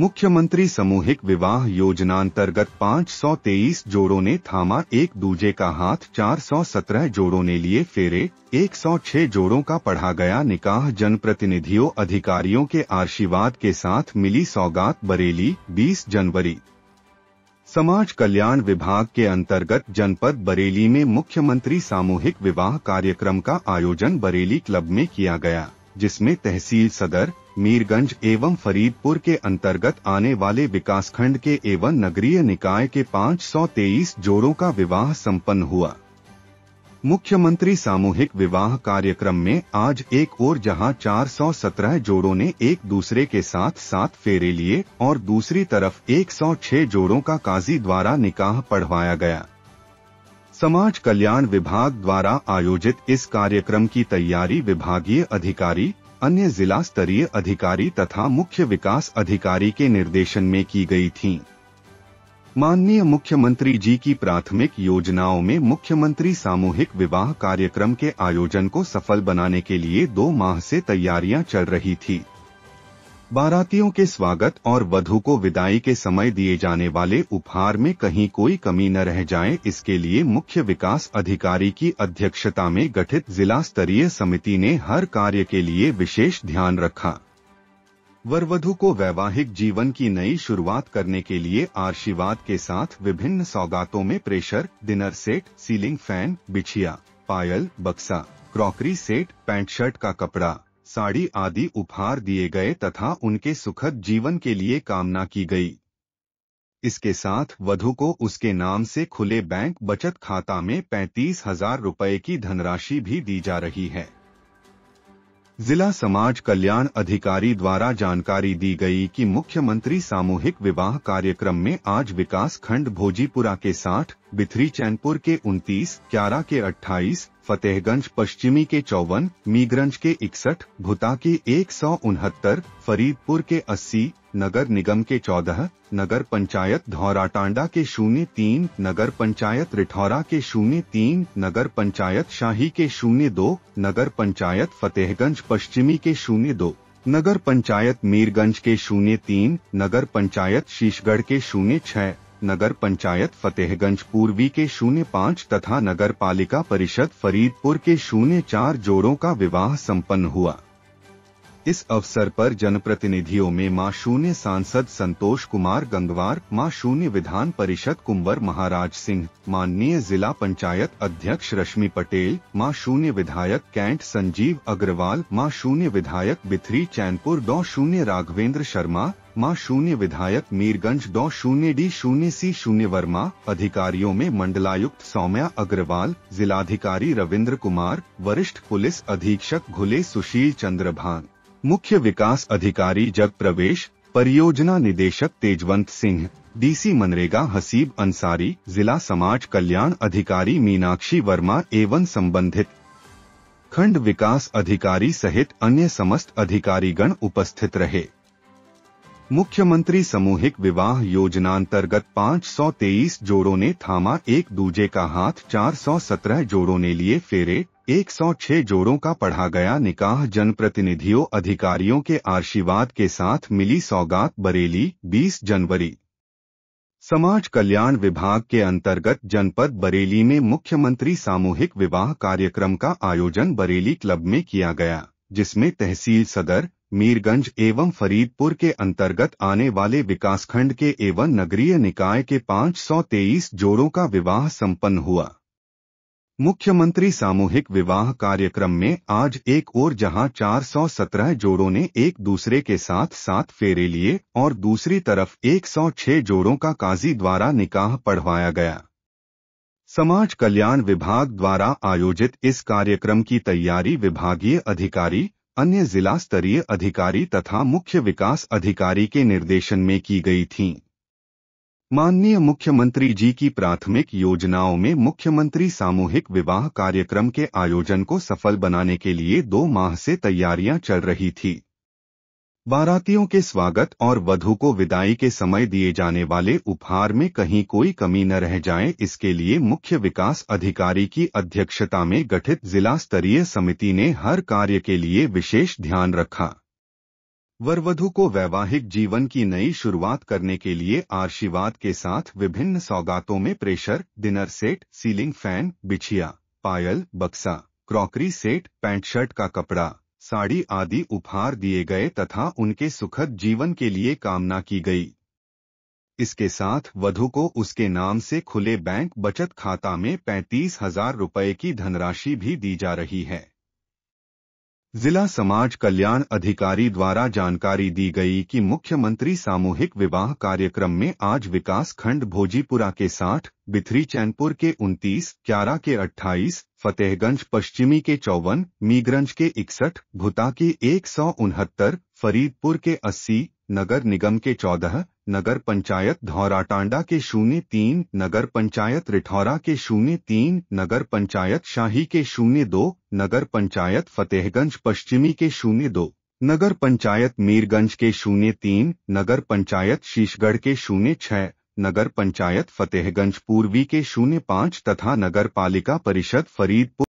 मुख्यमंत्री સામૂહિક विवाह योजना अंतर्गत 523 ने थामा एक दूजे का हाथ 417 जोड़ों ने लिए फेरे 106 जोड़ों का पढ़ा गया निकाह जनप्रतिनिधियों अधिकारियों के आशीर्वाद के साथ मिली सौगात बरेली 20 जनवरी समाज कल्याण विभाग के अंतर्गत जनपद बरेली में मुख्यमंत्री सामूहिक विवाह कार्यक्रम का आयोजन बरेली क्लब में किया गया जिसमें तहसील सदर मीरगंज एवं फरीदपुर के अंतर्गत आने वाले विकासखंड के एवं नगरीय निकाय के 523 जोड़ों का विवाह संपन्न हुआ मुख्यमंत्री सामूहिक विवाह कार्यक्रम में आज एक और जहां 417 जोड़ों ने एक दूसरे के साथ साथ फेरे लिए और दूसरी तरफ 106 जोड़ों का काजी द्वारा निकाह पढ़वाया गया समाज कल्याण विभाग द्वारा आयोजित इस कार्यक्रम की तैयारी विभागीय अधिकारी अन्य जिला स्तरीय अधिकारी तथा मुख्य विकास अधिकारी के निर्देशन में की गई थी माननीय मुख्यमंत्री जी की प्राथमिक योजनाओं में मुख्यमंत्री सामूहिक विवाह कार्यक्रम के आयोजन को सफल बनाने के लिए दो माह से तैयारियां चल रही थी बारातियों के स्वागत और वधु को विदाई के समय दिए जाने वाले उपहार में कहीं कोई कमी न रह जाए इसके लिए मुख्य विकास अधिकारी की अध्यक्षता में गठित जिला स्तरीय समिति ने हर कार्य के लिए विशेष ध्यान रखा वरवधु को वैवाहिक जीवन की नई शुरुआत करने के लिए आशीर्वाद के साथ विभिन्न सौगातों में pressure dinner set ceiling fan बिछिया पायल बक्सा क्रॉकरी सेट पैंट शर्ट का कपड़ा साड़ी आदि उपहार दिए गए तथा उनके सुखद जीवन के लिए कामना की गई इसके साथ वधु को उसके नाम से खुले बैंक बचत खाता में पैंतीस हजार रुपए की धनराशि भी दी जा रही है जिला समाज कल्याण अधिकारी द्वारा जानकारी दी गई कि मुख्यमंत्री सामूहिक विवाह कार्यक्रम में आज विकास खंड भोजीपुरा के 60, बिथरी चैनपुर के 29, क्यारा के 28, फतेहगंज पश्चिमी के चौवन मीगरंज के इकसठ भुता के एक फरीदपुर के 80, नगर निगम के चौदह नगर पंचायत धौराटांडा के शून्य तीन नगर पंचायत रिठौरा के शून्य तीन नगर पंचायत शाही के शून्य दो नगर पंचायत फतेहगंज पश्चिमी के शून्य दो नगर पंचायत मीरगंज के शून्य तीन नगर पंचायत शीशगढ़ के शून्य छः नगर पंचायत फतेहगंज पूर्वी के शून्य पाँच तथा नगर पालिका परिषद फरीदपुर के शून्य चार जोड़ों का विवाह सम्पन्न हुआ इस अवसर पर जनप्रतिनिधियों में मां शून्य सांसद संतोष कुमार गंगवार मां शून्य विधान परिषद कुंवर महाराज सिंह माननीय जिला पंचायत अध्यक्ष रश्मि पटेल मां शून्य विधायक कैंट संजीव अग्रवाल मां शून्य विधायक बिथरी चैनपुर डॉ शून्य राघवेंद्र शर्मा मां शून्य विधायक मीरगंज डॉ शून्य डी शून्य सी शून्य वर्मा अधिकारियों में मंडलायुक्त सौम्या अग्रवाल जिलाधिकारी रविंद्र कुमार वरिष्ठ पुलिस अधीक्षक घुले सुशील चंद्र भान मुख्य विकास अधिकारी जग प्रवेश परियोजना निदेशक तेजवंत सिंह डीसी मनरेगा हसीब अंसारी जिला समाज कल्याण अधिकारी मीनाक्षी वर्मा एवं संबंधित खंड विकास अधिकारी सहित अन्य समस्त अधिकारीगण उपस्थित रहे मुख्यमंत्री सामूहिक विवाह योजनांतर्गत 523 जोड़ों ने थामा एक दूजे का हाथ 417 जोड़ों ने लिए फेरे 106 जोड़ों का पढ़ा गया निकाह जनप्रतिनिधियों अधिकारियों के आशीर्वाद के साथ मिली सौगात बरेली 20 जनवरी समाज कल्याण विभाग के अंतर्गत जनपद बरेली में मुख्यमंत्री सामूहिक विवाह कार्यक्रम का आयोजन बरेली क्लब में किया गया जिसमें तहसील सदर मीरगंज एवं फरीदपुर के अंतर्गत आने वाले विकासखंड के एवं नगरीय निकाय के 523 जोड़ों का विवाह संपन्न हुआ मुख्यमंत्री सामूहिक विवाह कार्यक्रम में आज एक और जहां 417 जोड़ों ने एक दूसरे के साथ साथ फेरे लिए और दूसरी तरफ 106 जोड़ों का काजी द्वारा निकाह पढ़वाया गया समाज कल्याण विभाग द्वारा आयोजित इस कार्यक्रम की तैयारी विभागीय अधिकारी अन्य जिला स्तरीय अधिकारी तथा मुख्य विकास अधिकारी के निर्देशन में की गई थी माननीय मुख्यमंत्री जी की प्राथमिक योजनाओं में मुख्यमंत्री सामूहिक विवाह कार्यक्रम के आयोजन को सफल बनाने के लिए दो माह से तैयारियां चल रही थी बारातियों के स्वागत और वधु को विदाई के समय दिए जाने वाले उपहार में कहीं कोई कमी न रह जाए इसके लिए मुख्य विकास अधिकारी की अध्यक्षता में गठित जिला स्तरीय समिति ने हर कार्य के लिए विशेष ध्यान रखा वरवधु को वैवाहिक जीवन की नई शुरुआत करने के लिए आशीर्वाद के साथ विभिन्न सौगातों में pressure dinner set ceiling fan बिछिया पायल बक्सा क्रॉकरी सेट पैंट शर्ट का कपड़ा साड़ी आदि उपहार दिए गए तथा उनके सुखद जीवन के लिए कामना की गई इसके साथ वधु को उसके नाम से खुले बैंक बचत खाता में पैंतीस हजार रूपए की धनराशि भी दी जा रही है जिला समाज कल्याण अधिकारी द्वारा जानकारी दी गई कि मुख्यमंत्री सामूहिक विवाह कार्यक्रम में आज विकास खंड भोजीपुरा के 60, बिथरी चैनपुर के 29, क्यारा के 28, फतेहगंज पश्चिमी के चौवन मीगरंज के इकसठ भुता के एक फरीदपुर के 80, नगर निगम के चौदह नगर पंचायत धौराटांडा के शून्य तीन नगर पंचायत रिठौरा के शून्य तीन नगर पंचायत शाही के शून्य दो नगर पंचायत फतेहगंज पश्चिमी के शून्य दो नगर पंचायत मीरगंज के शून्य तीन नगर पंचायत शीशगढ़ के शून्य छह नगर पंचायत फतेहगंज पूर्वी के शून्य पाँच तथा नगर पालिका परिषद फरीदपुर